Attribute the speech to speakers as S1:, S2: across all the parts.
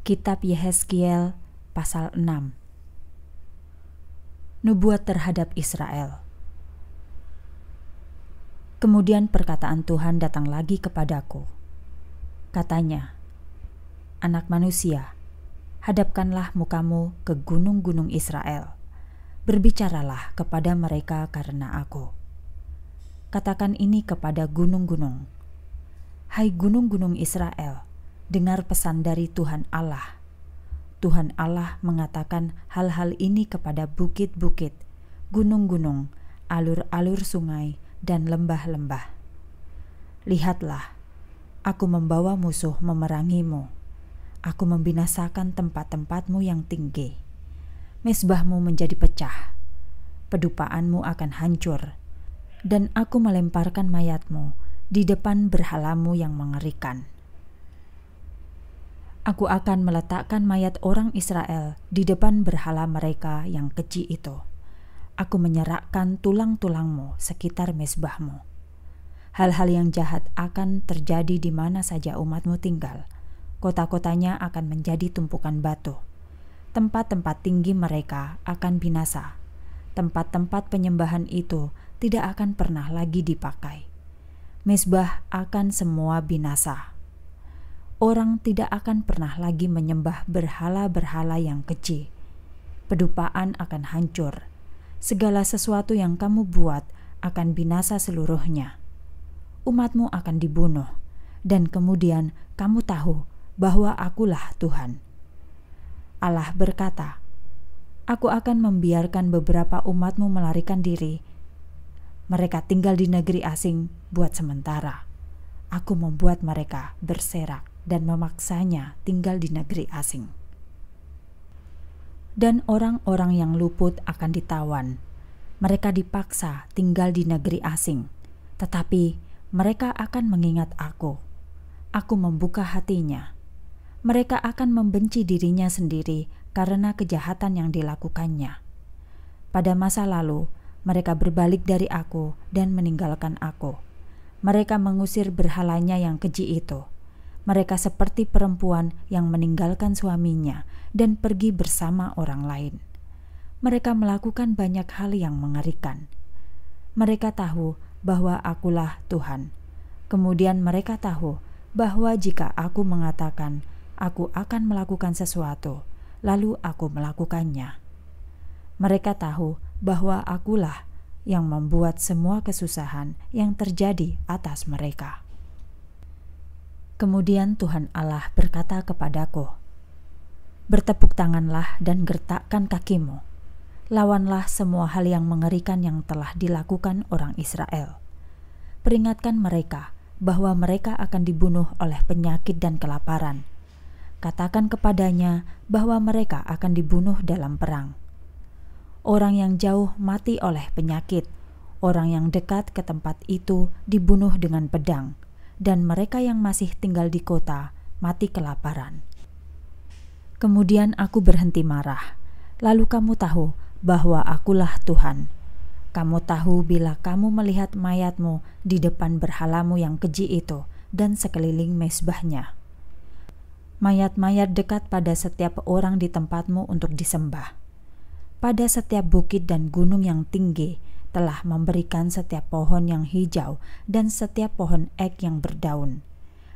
S1: Kitab Yehezkiel pasal 6 Nubuat terhadap Israel Kemudian perkataan Tuhan datang lagi kepadaku. Katanya, Anak manusia, hadapkanlah mukamu ke gunung-gunung Israel. Berbicaralah kepada mereka karena aku. Katakan ini kepada gunung-gunung. Hai gunung-gunung Israel, dengar pesan dari Tuhan Allah. Tuhan Allah mengatakan hal-hal ini kepada bukit-bukit, gunung-gunung, alur-alur sungai, dan lembah-lembah. Lihatlah, aku membawa musuh memerangimu. Aku membinasakan tempat-tempatmu yang tinggi. Mesbahmu menjadi pecah. Pedupaanmu akan hancur. Dan aku melemparkan mayatmu di depan berhalamu yang mengerikan aku akan meletakkan mayat orang Israel di depan berhala mereka yang keji itu. Aku menyerahkan tulang-tulangmu sekitar mesbahmu. Hal-hal yang jahat akan terjadi di mana saja umatmu tinggal. Kota-kotanya akan menjadi tumpukan batu. Tempat-tempat tinggi mereka akan binasa. Tempat-tempat penyembahan itu tidak akan pernah lagi dipakai. Mesbah akan semua binasa orang tidak akan pernah lagi menyembah berhala-berhala yang kecil. Pedupaan akan hancur. Segala sesuatu yang kamu buat akan binasa seluruhnya. Umatmu akan dibunuh, dan kemudian kamu tahu bahwa Akulah Tuhan. Allah berkata, "Aku akan membiarkan beberapa umatmu melarikan diri. Mereka tinggal di negeri asing buat sementara. Aku membuat mereka berserak." dan memaksanya tinggal di negeri asing. Dan orang-orang yang luput akan ditawan. Mereka dipaksa tinggal di negeri asing, tetapi mereka akan mengingat Aku. Aku membuka hatinya. Mereka akan membenci dirinya sendiri karena kejahatan yang dilakukannya. Pada masa lalu, mereka berbalik dari Aku dan meninggalkan Aku. Mereka mengusir berhalanya yang keji itu mereka seperti perempuan yang meninggalkan suaminya dan pergi bersama orang lain. Mereka melakukan banyak hal yang mengerikan. Mereka tahu bahwa Akulah Tuhan. Kemudian mereka tahu bahwa jika aku mengatakan aku akan melakukan sesuatu, lalu aku melakukannya. Mereka tahu bahwa akulah yang membuat semua kesusahan yang terjadi atas mereka. Kemudian Tuhan Allah berkata kepadaku, Bertepuk tanganlah dan gertakkan kakimu. Lawanlah semua hal yang mengerikan yang telah dilakukan orang Israel. Peringatkan mereka bahwa mereka akan dibunuh oleh penyakit dan kelaparan. Katakan kepadanya bahwa mereka akan dibunuh dalam perang. Orang yang jauh mati oleh penyakit, orang yang dekat ke tempat itu dibunuh dengan pedang dan mereka yang masih tinggal di kota mati kelaparan. Kemudian aku berhenti marah. Lalu kamu tahu bahwa akulah Tuhan. Kamu tahu bila kamu melihat mayatmu di depan berhalamu yang keji itu dan sekeliling mesbahnya. Mayat-mayat dekat pada setiap orang di tempatmu untuk disembah. Pada setiap bukit dan gunung yang tinggi, telah memberikan setiap pohon yang hijau dan setiap pohon ek yang berdaun.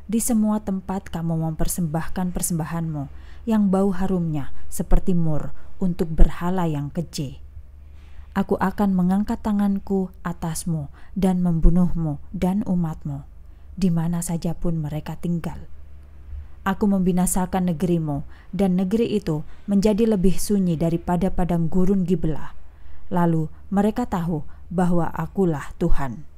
S1: Di semua tempat kamu mempersembahkan persembahanmu yang bau harumnya seperti mur untuk berhala yang keji. Aku akan mengangkat tanganku atasmu dan membunuhmu dan umatmu, di mana saja pun mereka tinggal. Aku membinasakan negerimu, dan negeri itu menjadi lebih sunyi daripada padang gurun Gibelah, Lalu mereka tahu bahwa Akulah Tuhan.